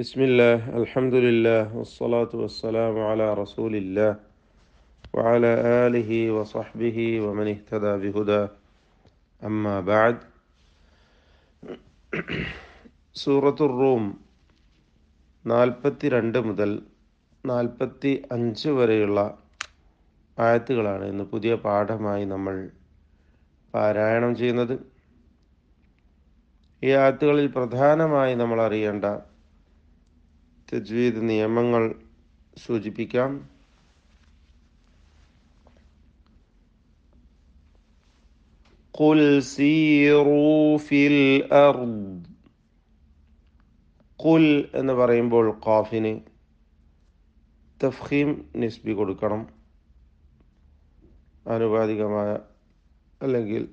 ബിസ്മില്ലാ അൽഹംദുലില്ലാ വസ്സലാത്തു വസ്സലാം അല റസൂലില്ലാ وعلى آله وصحبه ومن اهتدى بهدى أما بعد സൂറത്തു റൂം നാൽപ്പത്തി രണ്ട് മുതൽ നാൽപ്പത്തി അഞ്ച് വരെയുള്ള ആയത്തുകളാണ് ഇന്ന് പുതിയ പാഠമായി നമ്മൾ പാരായണം ചെയ്യുന്നത് ഈ ആയത്തുകളിൽ പ്രധാനമായി നമ്മൾ അറിയേണ്ട തജ്വീദ് നിയമങ്ങൾ സൂചിപ്പിക്കാം قل سيروا في الأرض قل എന്ന് പറയുമ്പോൾ ഖാഫിന് തഫ്ഹീം നിസ്ബി കൊടുക്കണം ആനുപാതികമായ അല്ലെങ്കിൽ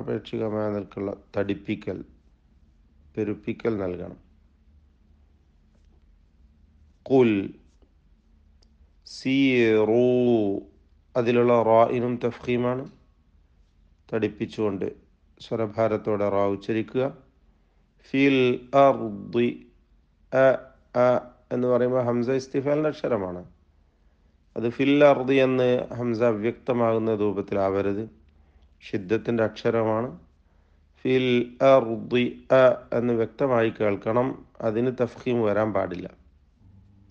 അപേക്ഷികമായ നിൽക്കുള്ള തടിപ്പിക്കൽ പെരുപ്പിക്കൽ നൽകണം قل സീറൂ അതിലുള്ള റായിനും തഫ്ഹീമാണ് തടിപ്പിച്ചുകൊണ്ട് സ്വരഭാരത്തോടെ റാ ഉച്ചരിക്കുക ഫിൽ അർദി അ അ എന്ന് പറയുമ്പോൾ ഹംസ ഇസ്തിഫാലിൻ്റെ അക്ഷരമാണ് അത് ഫിൽ അർദി എന്ന് ഹംസ വ്യക്തമാകുന്ന രൂപത്തിലാവരുത് ഷിദ്ദത്തിൻ്റെ അക്ഷരമാണ് ഫിൽ അർദി അ എന്ന് വ്യക്തമായി കേൾക്കണം അതിന് തഫ്ഹീം വരാൻ പാടില്ല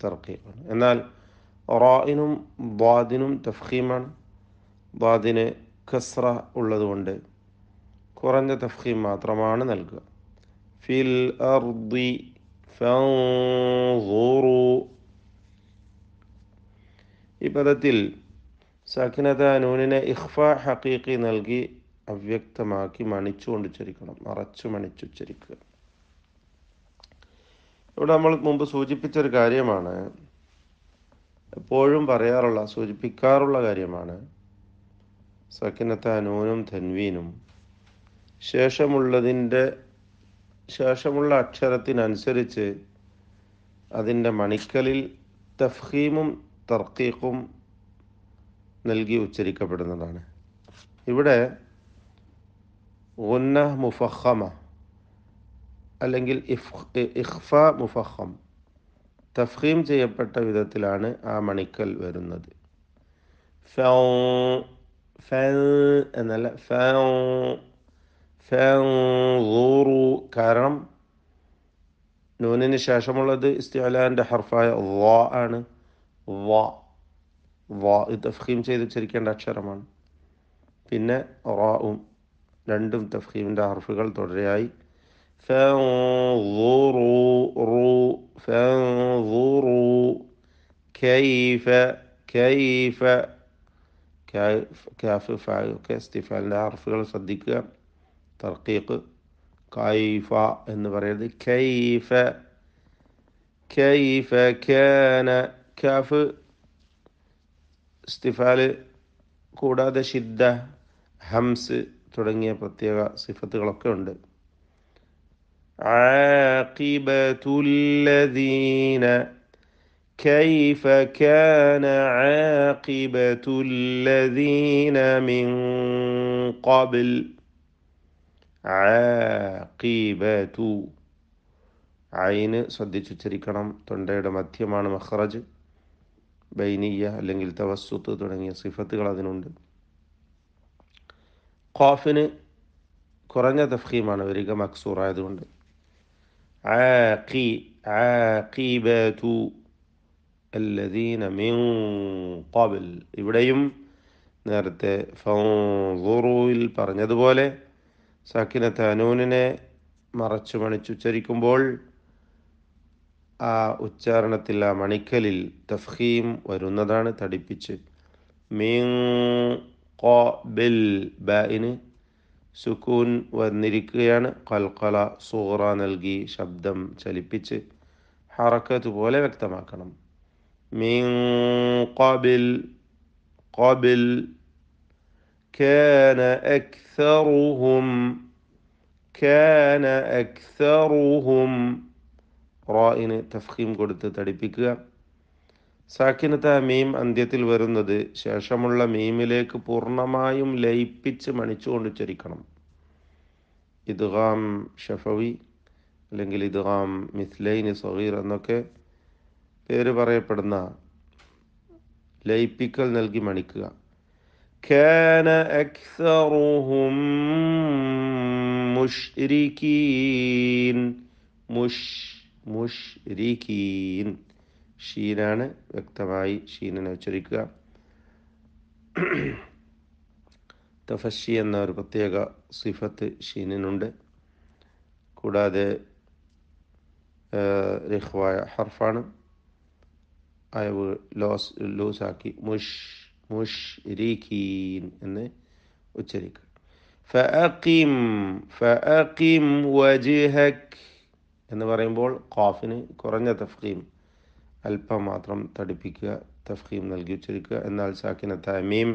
തർക്കീഖാണ് എന്നാൽ റോയിനും ബാദിനും തഫ്ഹീമാണ് ബാദിന് ഖസ്ര ഉള്ളതുകൊണ്ട് കുറഞ്ഞ തഫ്ഹീം മാത്രമാണ് നൽകുക ഫിൽ അർദി ഈ പദത്തിൽ സഖിനത നൂനിനെ ഇഹ്ഫ ഹക്കീഖി നൽകി അവ്യക്തമാക്കി മണിച്ചു കൊണ്ടുച്ചരിക്കണം മറച്ചു മണിച്ചുച്ചരിക്കുക ഇവിടെ നമ്മൾ മുമ്പ് ഒരു കാര്യമാണ് എപ്പോഴും പറയാറുള്ള സൂചിപ്പിക്കാറുള്ള കാര്യമാണ് സക്കിനത്ത അനൂനും ധൻവീനും ശേഷമുള്ളതിൻ്റെ ശേഷമുള്ള അക്ഷരത്തിനനുസരിച്ച് അതിൻ്റെ മണിക്കലിൽ തഫ്ഹീമും തർക്കീഖും നൽകി ഉച്ചരിക്കപ്പെടുന്നതാണ് ഇവിടെ ഉന്ന മുഫഹമ അല്ലെങ്കിൽ ഇഖ്ഫ മുഫഹം തഫ്ഹീം ചെയ്യപ്പെട്ട വിധത്തിലാണ് ആ മണിക്കൽ വരുന്നത് എന്നല്ല കാരണം നൂനിന് ശേഷമുള്ളത് ഇസ്തിഅലാൻ്റെ ഹർഫായ വ ആണ് വ വ ഇത് തഫ്ഹീം ചെയ്ത് ഉച്ചരിക്കേണ്ട അക്ഷരമാണ് പിന്നെ റാവും രണ്ടും തഫ്ഹീമിൻ്റെ ഹർഫുകൾ തുടരെയായി فانظروا رو فانظروا كيف كيف كيف فعل كاستفعال فعل نعرف جر صديق ترقيق كيف إن كيف كيف كان كاف استفعال കൂടാതെ ഷിദ്ദ ഹംസ് തുടങ്ങിയ പ്രത്യേക സിഫത്തുകളൊക്കെ ഉണ്ട് عاقبة الذين كيف كان عاقبة الذين من قبل عاقبة عين صدق تشريكنام تندير مثي ما نمخرج بينية لينجل توسط تدرني صفات غلادينون قافين كورانيا تفخيم أنا مكسورة مكسور عاقي عاقبة الذين من قبل ഇവിടെയും നേരത്തെ ഫൗറുയിൽ പറഞ്ഞതുപോലെ സക്കിന തനൂനിനെ മറച്ചു മണിച്ചുച്ചരിക്കുമ്പോൾ ആ ഉച്ചാരണത്തിൽ ആ മണിക്കലിൽ തഫ്ഹീം വരുന്നതാണ് തടിപ്പിച്ച് മീൻ കോബിൽ ബിന് സുക്കൂൻ വന്നിരിക്കുകയാണ് കൽക്കല സൂറ നൽകി ശബ്ദം ചലിപ്പിച്ച് ഹറക്കത്ത് പോലെ വ്യക്തമാക്കണം മീൻ കോബിൽ കോബിൽ كان أكثرهم كان أكثرهم റായിന് തഫീം കൊടുത്ത് തടിപ്പിക്കുക ആ മീം അന്ത്യത്തിൽ വരുന്നത് ശേഷമുള്ള മീമിലേക്ക് പൂർണ്ണമായും ലയിപ്പിച്ച് മണിച്ചുകൊണ്ട് ചൊരിക്കണം ഇദ്ഗാം ഷഫവി അല്ലെങ്കിൽ ഇദ്ഗാം മിസ്ലൈനി സഹീർ എന്നൊക്കെ പേര് പറയപ്പെടുന്ന ലയിപ്പിക്കൽ നൽകി മണിക്കുക كان أكثرهم مشركين ഷീനാണ് വ്യക്തമായി ഷീനെ ഉച്ചരിക്കുക തഫഷി എന്ന ഒരു പ്രത്യേക സിഫത്ത് ഷീനിനുണ്ട് കൂടാതെ റിഹ്വായ ഹർഫാണ് അയവ് ലോസ് ലൂസാക്കി മുഷ് മുഷ് രീഖീൻ എന്ന് ഉച്ചരിക്കുക ഫീം ഫീം വജ്ഹക് എന്ന് പറയുമ്പോൾ ഖാഫിന് കുറഞ്ഞ തഫ്ഖീം അല്പം മാത്രം തടിപ്പിക്കുക തഫ്ഹീം നൽകി ഉച്ചരിക്കുക എന്നാൽ സാക്കിന തമീം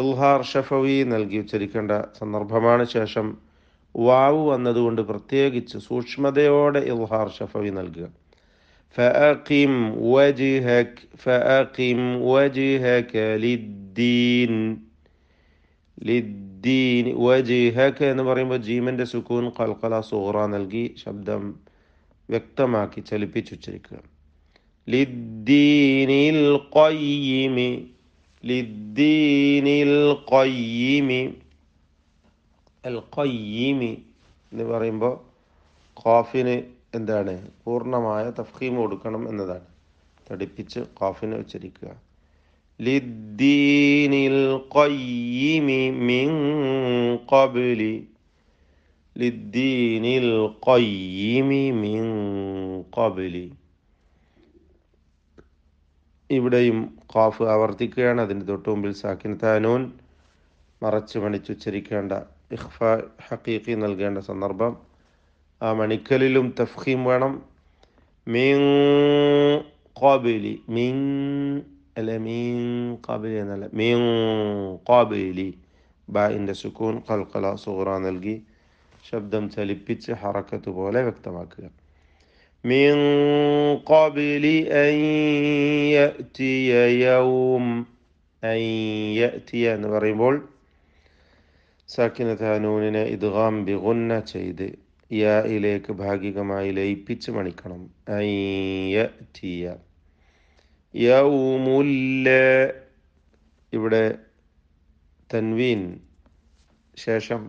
ഇൽഹാർ ഷഫവി നൽകി ഉച്ചരിക്കേണ്ട സന്ദർഭമാണ് ശേഷം വാവ് വന്നതുകൊണ്ട് പ്രത്യേകിച്ച് സൂക്ഷ്മതയോടെ ഇൽഹാർ ഷഫവി നൽകുക എന്ന് പറയുമ്പോൾ ജീമൻ്റെ സുക്കൂൻ കൽക്കല സൂറ നൽകി ശബ്ദം വ്യക്തമാക്കി ചലിപ്പിച്ചുച്ചരിക്കുക للدين القيم للدين القيم القيم എന്ന് പറയുമ്പോൾ ഖാഫിന് എന്താണ് പൂർണ്ണമായ തഫീം കൊടുക്കണം എന്നതാണ് തടിപ്പിച്ച് ഖാഫിനെ ഉച്ചരിക്കുക للدين القيم من قبل للدين القيم من قبل ഇവിടെയും ഖാഫ് ആവർത്തിക്കുകയാണ് അതിൻ്റെ തൊട്ടു മുമ്പിൽ സാക്കിൻ താനൂൻ മറച്ച് മണിച്ചുച്ചരിക്കേണ്ട ഇഹ്ഫ ഹക്കീഖി നൽകേണ്ട സന്ദർഭം ആ മണിക്കലിലും തഫ്ഹീം വേണം മീൻ കാബിലി മീൻ അല്ലെ മീൻ കാബേലി എന്നല്ല മീൻ കാബിലി ബാഇൻ്റെ സുക്കൂൻ കൽക്കല സുഹറ നൽകി ശബ്ദം ചലിപ്പിച്ച് ഹറക്കത്ത് പോലെ വ്യക്തമാക്കുക من قبل أن يأتي يوم أن يأتي എന്ന് പറയുമ്പോൾ സാക്കിനത്താനൂനിനെ ഇദ്ഗാം ബിഗുന്ന ചെയ്ത് യായിലേക്ക് ഭാഗികമായി ലയിപ്പിച്ച് മണിക്കണം ഐ യഅ്തിയ യൗമുല്ല ഇവിടെ തൻവീൻ ശേഷം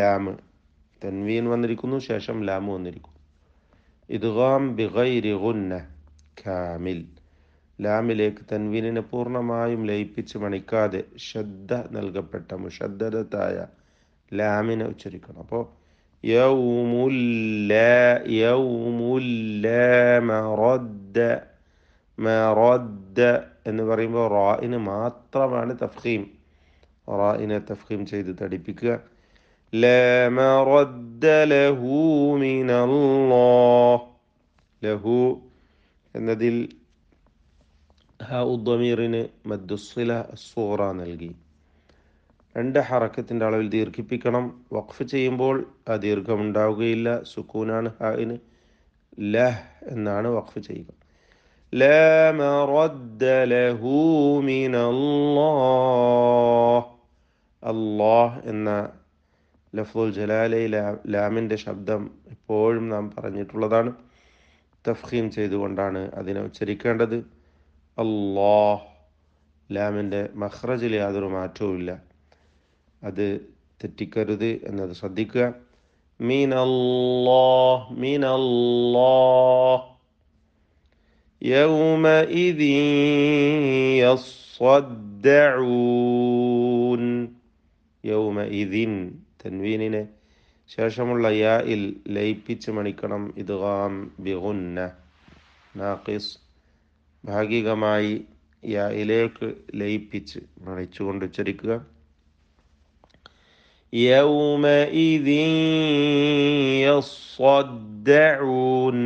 ലാം തൻവീൻ വന്നിരിക്കുന്നു ശേഷം ലാം വന്നിരിക്കുന്നു ഇദ്ഗാം ബിഗൈരി ഗുന്ന കാമിൽ ലാമിലേക്ക് തൻവീനിനെ പൂർണ്ണമായും ലയിപ്പിച്ച് മണിക്കാതെ ശ്രദ്ധ നൽകപ്പെട്ട മുഷദ്ധതായ ലാമിനെ ഉച്ചരിക്കണം അപ്പോൾ يوم لا يوم لا എന്ന് പറയുമ്പോൾ റായിന് മാത്രമാണ് തഫ്ഹീം റായിനെ തഫ്ഹീം ചെയ്ത് തടിപ്പിക്കുക لا مرد له من الله له എന്നതിൽ ഹ ഉദ്ദമീറിന് മദ്ദുസ്ല സൂറ നൽകി രണ്ട് ഹറക്കത്തിൻ്റെ അളവിൽ ദീർഘിപ്പിക്കണം വഖഫ് ചെയ്യുമ്പോൾ ആ ദീർഘം ഉണ്ടാവുകയില്ല സുക്കൂനാണ് ഹായിന് ലഹ് എന്നാണ് വഖഫ് ചെയ്യുക അല്ലാഹ് എന്ന ലഫ്ദുൽ ജലാലയിൽ ലാമിൻ്റെ ശബ്ദം എപ്പോഴും നാം പറഞ്ഞിട്ടുള്ളതാണ് തഫ്ഹീം ചെയ്തുകൊണ്ടാണ് അതിനെ ഉച്ചരിക്കേണ്ടത് അള്ളാഹ് ലാമിൻ്റെ മഹ്റജിൽ യാതൊരു മാറ്റവുമില്ല അത് തെറ്റിക്കരുത് എന്നത് ശ്രദ്ധിക്കുക മീൻ അല്ലാഹ് മീൻ യൗമ ഇദീ യസ്വദ്ദഊ യൗമ ഇതിൻ തൻവീനിന് ശേഷമുള്ള യാഇൽ ലയിപ്പിച്ച് മണിക്കണം ഇദ്ഗാം ബിഹുന്ന നാഖിസ് ഭാഗികമായി യാഇലേക്ക് ഇലേക്ക് ലയിപ്പിച്ച് മണിച്ചുകൊണ്ട് ഉച്ചരിക്കുക يومئذ يصدعون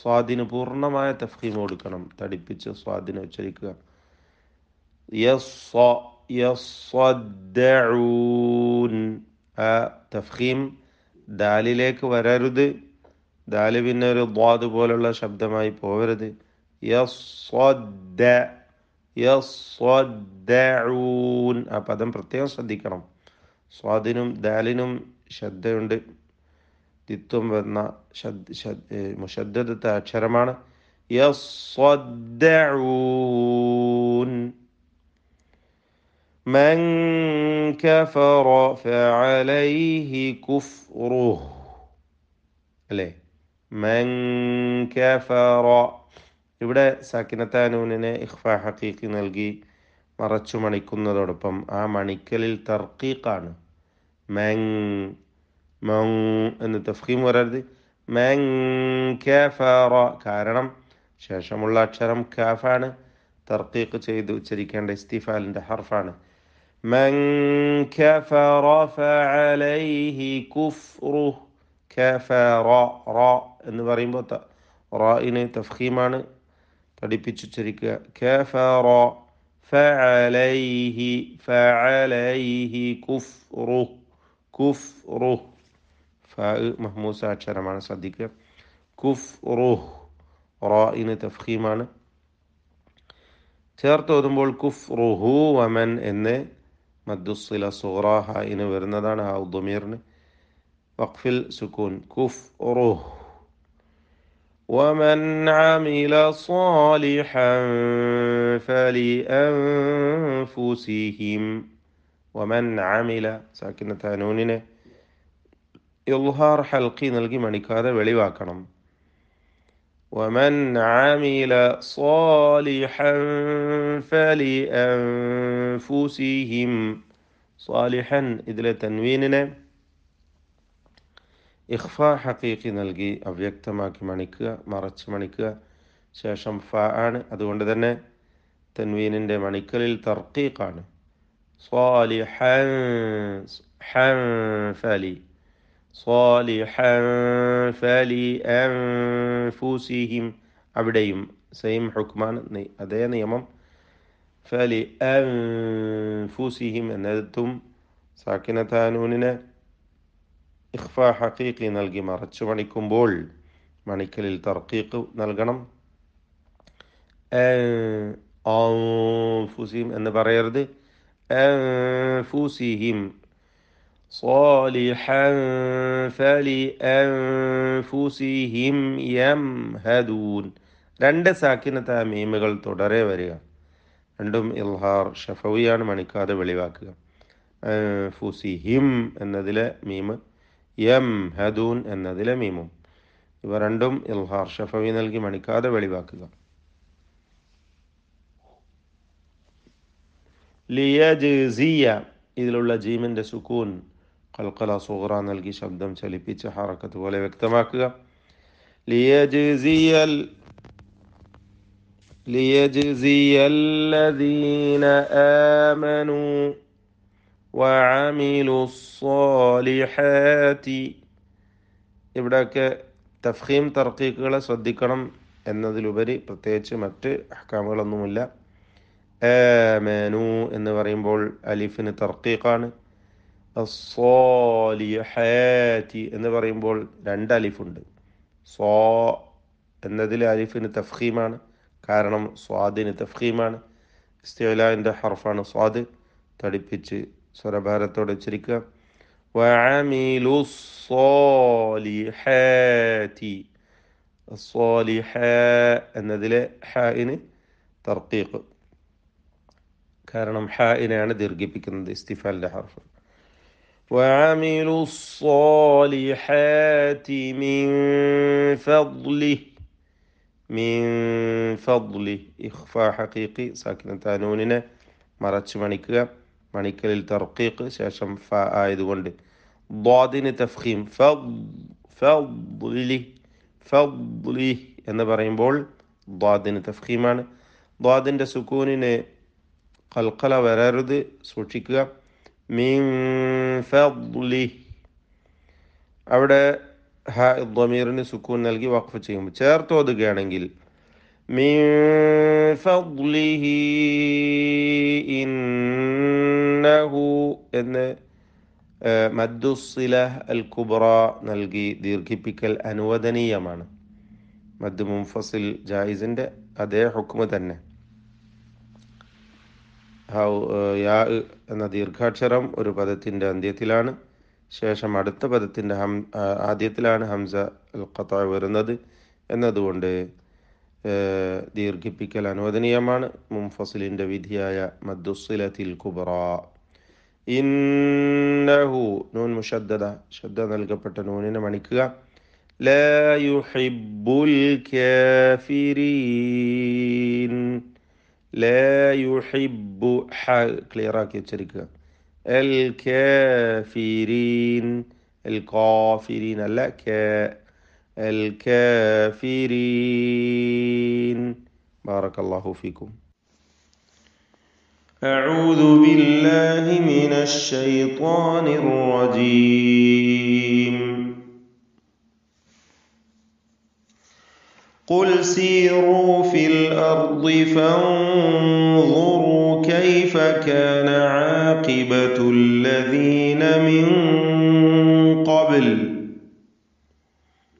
സ്വാദിന് പൂർണ്ണമായ തഫ്ഹീം കൊടുക്കണം തടിപ്പിച്ച് സ്വാദിനെ ഉച്ചരിക്കുക യസ് യസ്വദ്ദഊൻ ആ തഫീം ദാലിലേക്ക് വരരുത് ദാല് പിന്നെ ഒരു ദ്വാദ് പോലുള്ള ശബ്ദമായി പോകരുത് യസ്വദ്ദ യസ്വദ്ദഊൻ ആ പദം പ്രത്യേകം ശ്രദ്ധിക്കണം സ്വാദിനും ദാലിനും ശ്രദ്ധയുണ്ട് തിത്വം വരുന്ന മുഷദ്ദത്തെ അക്ഷരമാണ് യസ്വദ്ദഊൻ من كفر فعليه كفره അല്ലേ ഇവിടെ സക്കിനത്താനൂനിനെ ഇഖ്ഫ ഹക്കീക്ക് നൽകി മറച്ചു മണിക്കുന്നതോടൊപ്പം ആ മണിക്കലിൽ തർക്കീക്കാണ് മെങ് മങ് എന്ന് തഫീം വരരുത് മെങ് കഫറ കാരണം ശേഷമുള്ള അക്ഷരം ഖാഫാണ് തർക്കീക്ക് ചെയ്ത് ഉച്ചരിക്കേണ്ട ഇസ്തിഫാലിൻ്റെ ഹർഫാണ് من كفر فعليه كفره كفر را എന്ന് പറയുമ്പോൾ റായിനെ തഫ്ഹീമാണ് فعليه فعليه كفره كفره فاء مهموسة أكثر معنى صديقة كفره رائن تفخيمان ترتو دنبول كفره ومن إنه മദ്ദു صغرى സുറാഹായിന് വരുന്നതാണ് ആ ഉദ്മീറിന് വഖഫിൽ സുക്കൂൻ കുഫ് റുഹ് ومن عمل صالحا فلأنفسهم ومن عمل ساكنة تانونين يظهر حلقين القمان كذا ولي ومن عمل صالحا ഫലിഅൻഫൂസിഹിം സാലിഹൻ ഇതിലെ തൻവീനിനെ ഇഖ്ഫ ഹക്കീഖി നൽകി അവ്യക്തമാക്കി മണിക്കുക മറച്ച് മണിക്കുക ശേഷം ഫ ആണ് അതുകൊണ്ട് തന്നെ തൻവീനിൻ്റെ മണിക്കലിൽ തർക്കീഖാണ് സ്വാലിഹൻ ഹൻ ഫലി സ്വാലിഹൻ ഫലി അൻഫൂസിഹിം അവിടെയും സെയിം ഹുക്മാൻ അതേ നിയമം ഫലി അൻഫുസിഹിം എന്നതും സാക്കിന താനൂനിനെ ഇഖ്ഫ ഹഖീഖി നൽകി മറച്ചു മണിക്കുമ്പോൾ മണിക്കലിൽ തർക്കീഖ് നൽകണം ഫുസിം എന്ന് പറയരുത് ഫുസിഹിം صالحا فلأنفسهم يمهدون രണ്ട് സാക്കിനത്ത മീമുകൾ തുടരെ വരിക രണ്ടും ഇൽഹാർ ഷഫവിയാണ് മണിക്കാതെ വെളിവാക്കുക ഫുസിഹിം എന്നതിലെ മീമ് യം ഹദൂൻ എന്നതിലെ മീമും ഇവ രണ്ടും ഇൽഹാർ ഷഫവി നൽകി മണിക്കാതെ വെളിവാക്കുക ലിയജിയ ഇതിലുള്ള ജീമിൻ്റെ സുക്കൂൻ കൽക്കല സൂറ നൽകി ശബ്ദം ചലിപ്പിച്ച് ഹറക്കത്ത് പോലെ വ്യക്തമാക്കുക ലിയജിയൽ ليجزي الذين آمنوا وعملوا الصالحات ഇവിടെയൊക്കെ തഫ്ഹീം തർക്കീക്കുകളെ ശ്രദ്ധിക്കണം എന്നതിലുപരി പ്രത്യേകിച്ച് മറ്റ് അഹ്കാമുകളൊന്നുമില്ല ഏമനു എന്ന് പറയുമ്പോൾ അലിഫിന് തർക്കീക്കാണ് എന്ന് പറയുമ്പോൾ രണ്ട് അലിഫുണ്ട് സോ എന്നതിൽ അലിഫിന് തഫ്ഹീമാണ് കാരണം സ്വാദിന് തഫ്ഹീമാണ് ഇസ്തിലാൻ്റെ ഹർഫാണ് സ്വാദ് തടിപ്പിച്ച് സ്വരഭാരത്തോടെ ഉച്ചരിക്കുക എന്നതിലെ ഹായിന് തർക്കീഖ് കാരണം ഹായിനെയാണ് ദീർഘിപ്പിക്കുന്നത് ഇസ്തിഫാലിൻ്റെ ഹർഫ് وعملوا الصالحات من فضله മീൻ ഫദ്ലി ഇഖ്ഫ ഹഖീഖി സാക്കിനത്ത നൂനിനെ മറച്ച് മണിക്കുക മണിക്കലിൽ തർക്കീഖ് ശേഷം ഫ ആയതുകൊണ്ട് ദ്വാദിന് തഫ്ഹീം ഫദ്ലി ഫദ്ലി എന്ന് പറയുമ്പോൾ ദ്വാദിന് തഫ്ഹീമാണ് ദ്വാദിൻ്റെ സുക്കൂനിന് കൽക്കല വരരുത് സൂക്ഷിക്കുക മീൻ ഫദ്ലി അവിടെ ഹ ദ്വമീറിന് സുക്കൂൻ നൽകി വഖഫ് ചെയ്യും ചേർത്തോതുകയാണെങ്കിൽ من എന്ന് മദ്ദുസില അൽ കുബ്ര നൽകി ദീർഘിപ്പിക്കൽ അനുവദനീയമാണ് മദ് മുംഫസിൽ ജായിസിന്റെ അതേ ഹുക്മ തന്നെ യാ എന്ന ദീർഘാക്ഷരം ഒരു പദത്തിൻ്റെ അന്ത്യത്തിലാണ് ശേഷം അടുത്ത പദത്തിൻ്റെ ഹം ആദ്യത്തിലാണ് ഹംസ അൽ ഖത്ത വരുന്നത് എന്നതുകൊണ്ട് ദീർഘിപ്പിക്കൽ അനുവദനീയമാണ് മുംഫസിലിൻ്റെ വിധിയായ മദ്ദുസിലത്തിൽ കുബറ ഇന്നഹു നൂൻ മുഷദ്ദത ശ്രദ്ധ നൽകപ്പെട്ട നൂനിനെ മണിക്കുക ലയുഹിബുൽ ലയുഹിബു ഹ ക്ലിയറാക്കി വെച്ചിരിക്കുക الكافرين الكافرين كاء الكافرين بارك الله فيكم أعوذ بالله من الشيطان الرجيم قل سيروا في الأرض فانظروا كيف كان عاقبة الذين من قبل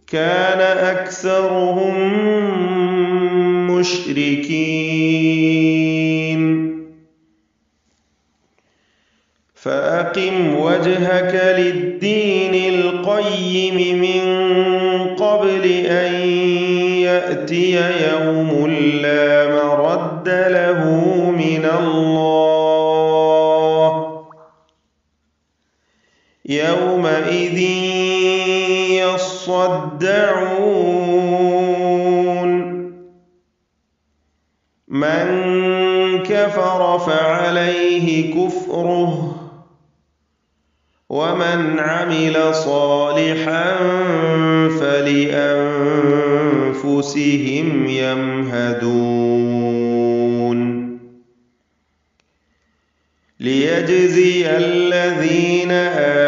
كان أكثرهم مشركين فأقم وجهك للدين القيم من قبل أن يأتي يوم لا رد لَهُ مِنَ اللَّهِ يَوْمَئِذٍ يَصَّدَّعُونَ مَن كَفَرَ فَعَلَيْهِ كُفْرُهُ ومن عمل صالحا فلانفسهم ليجزي الذين آمنوا